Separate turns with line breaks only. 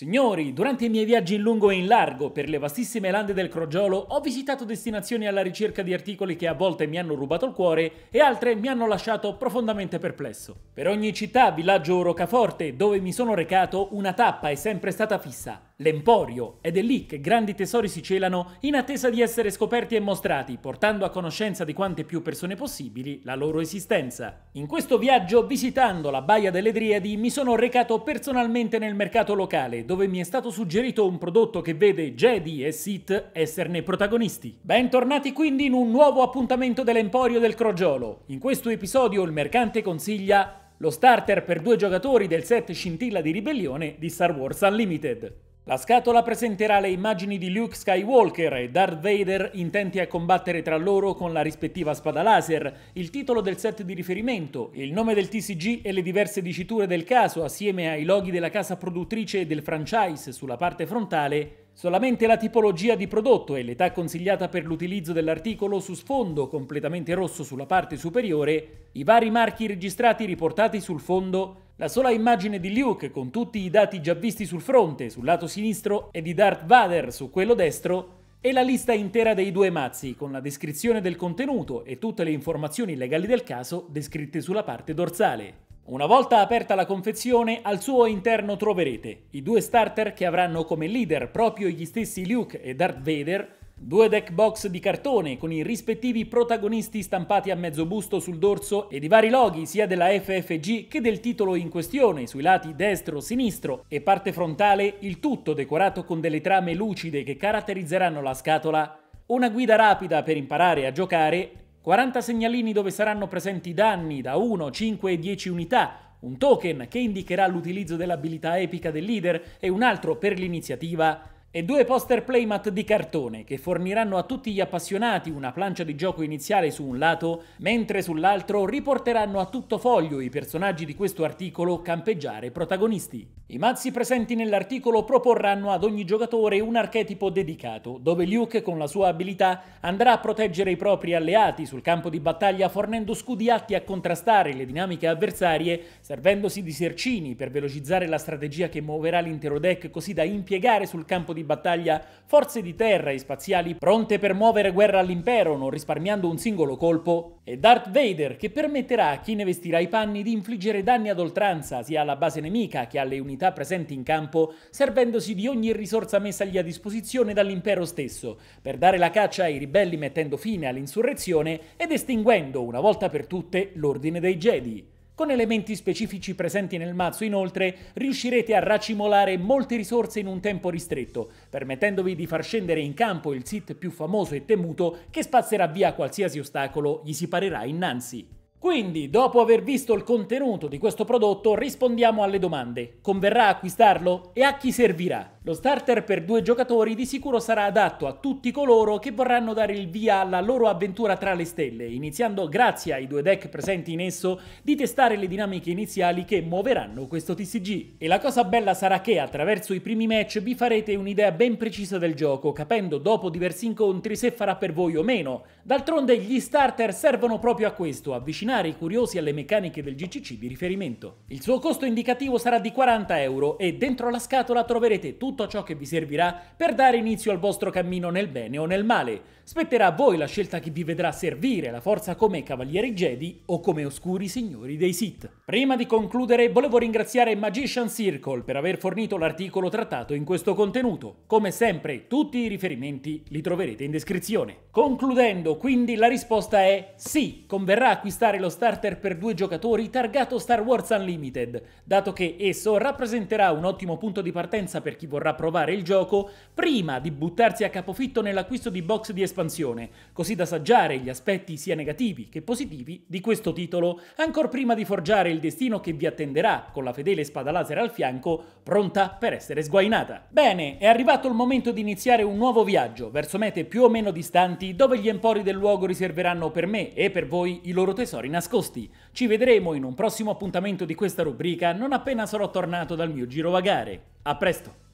Signori, durante i miei viaggi in lungo e in largo per le vastissime lande del Crogiolo ho visitato destinazioni alla ricerca di articoli che a volte mi hanno rubato il cuore e altre mi hanno lasciato profondamente perplesso. Per ogni città, villaggio o rocaforte dove mi sono recato, una tappa è sempre stata fissa l'Emporio, ed è lì che grandi tesori si celano in attesa di essere scoperti e mostrati, portando a conoscenza di quante più persone possibili la loro esistenza. In questo viaggio, visitando la Baia delle Driadi, mi sono recato personalmente nel mercato locale, dove mi è stato suggerito un prodotto che vede Jedi e Sith esserne protagonisti. Bentornati quindi in un nuovo appuntamento dell'Emporio del Crogiolo. In questo episodio il mercante consiglia lo starter per due giocatori del set Scintilla di Ribellione di Star Wars Unlimited. La scatola presenterà le immagini di Luke Skywalker e Darth Vader intenti a combattere tra loro con la rispettiva spada laser, il titolo del set di riferimento, il nome del TCG e le diverse diciture del caso assieme ai loghi della casa produttrice e del franchise sulla parte frontale, solamente la tipologia di prodotto e l'età consigliata per l'utilizzo dell'articolo su sfondo completamente rosso sulla parte superiore, i vari marchi registrati riportati sul fondo la sola immagine di Luke con tutti i dati già visti sul fronte, sul lato sinistro, e di Darth Vader su quello destro, e la lista intera dei due mazzi, con la descrizione del contenuto e tutte le informazioni legali del caso descritte sulla parte dorsale. Una volta aperta la confezione, al suo interno troverete i due starter che avranno come leader proprio gli stessi Luke e Darth Vader, Due deck box di cartone con i rispettivi protagonisti stampati a mezzo busto sul dorso ed i vari loghi sia della FFG che del titolo in questione sui lati destro, sinistro e parte frontale, il tutto decorato con delle trame lucide che caratterizzeranno la scatola. Una guida rapida per imparare a giocare, 40 segnalini dove saranno presenti danni da 1, 5 e 10 unità, un token che indicherà l'utilizzo dell'abilità epica del leader e un altro per l'iniziativa e due poster playmat di cartone che forniranno a tutti gli appassionati una plancia di gioco iniziale su un lato, mentre sull'altro riporteranno a tutto foglio i personaggi di questo articolo campeggiare protagonisti. I mazzi presenti nell'articolo proporranno ad ogni giocatore un archetipo dedicato, dove Luke con la sua abilità andrà a proteggere i propri alleati sul campo di battaglia fornendo scudi atti a contrastare le dinamiche avversarie, servendosi di sercini per velocizzare la strategia che muoverà l'intero deck così da impiegare sul campo di battaglia forze di terra e spaziali pronte per muovere guerra all'impero non risparmiando un singolo colpo, e Darth Vader che permetterà a chi ne vestirà i panni di infliggere danni ad oltranza sia alla base nemica che alle unità unità presenti in campo, servendosi di ogni risorsa messagli a disposizione dall'impero stesso, per dare la caccia ai ribelli mettendo fine all'insurrezione ed estinguendo una volta per tutte l'ordine dei Jedi. Con elementi specifici presenti nel mazzo, inoltre, riuscirete a racimolare molte risorse in un tempo ristretto, permettendovi di far scendere in campo il Sith più famoso e temuto che spazzerà via qualsiasi ostacolo gli si parerà innanzi. Quindi, dopo aver visto il contenuto di questo prodotto, rispondiamo alle domande. Converrà acquistarlo? E a chi servirà? Lo starter per due giocatori di sicuro sarà adatto a tutti coloro che vorranno dare il via alla loro avventura tra le stelle, iniziando grazie ai due deck presenti in esso di testare le dinamiche iniziali che muoveranno questo TCG. E la cosa bella sarà che attraverso i primi match vi farete un'idea ben precisa del gioco, capendo dopo diversi incontri se farà per voi o meno. D'altronde gli starter servono proprio a questo, avvicinare avvicinare i curiosi alle meccaniche del GCC di riferimento. Il suo costo indicativo sarà di 40 euro e dentro la scatola troverete tutto ciò che vi servirà per dare inizio al vostro cammino nel bene o nel male. Spetterà a voi la scelta che vi vedrà servire la forza come Cavalieri Jedi o come oscuri signori dei Sith. Prima di concludere volevo ringraziare Magician Circle per aver fornito l'articolo trattato in questo contenuto. Come sempre tutti i riferimenti li troverete in descrizione. Concludendo quindi la risposta è sì, converrà acquistare lo starter per due giocatori targato Star Wars Unlimited, dato che esso rappresenterà un ottimo punto di partenza per chi vorrà provare il gioco prima di buttarsi a capofitto nell'acquisto di box di espansione, così da assaggiare gli aspetti sia negativi che positivi di questo titolo, ancor prima di forgiare il destino che vi attenderà con la fedele spada laser al fianco, pronta per essere sguainata. Bene, è arrivato il momento di iniziare un nuovo viaggio verso mete più o meno distanti dove gli empori del luogo riserveranno per me e per voi i loro tesori nascosti. Ci vedremo in un prossimo appuntamento di questa rubrica non appena sarò tornato dal mio girovagare. A presto!